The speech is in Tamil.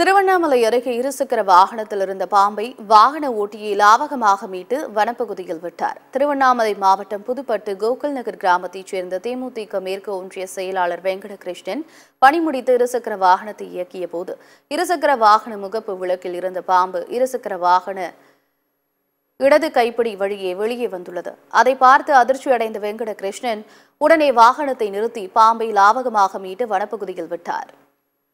திருவண்ணாமலை அருகே இருசக்கர வாகனத்தில் இருந்த பாம்பை வாகன ஓட்டியை லாவகமாக மீட்டு வனப்பகுதியில் விட்டார் திருவண்ணாமலை மாவட்டம் புதுப்பட்டு கோகுல் நகர் கிராமத்தைச் சேர்ந்த தேமுதிக மேற்கு ஒன்றிய செயலாளர் வெங்கடகிருஷ்ணன் பணி முடித்து இருசக்கர வாகனத்தை இயக்கிய போது இருசக்கர வாகன முகப்பு விளக்கில் இருந்த பாம்பு இருசக்கர வாகன இடது கைப்பிடி வழியே வெளியே வந்துள்ளது அதை பார்த்து அதிர்ச்சி அடைந்த வெங்கடகிருஷ்ணன் உடனே வாகனத்தை நிறுத்தி பாம்பை லாவகமாக மீட்டு வனப்பகுதியில் விட்டார்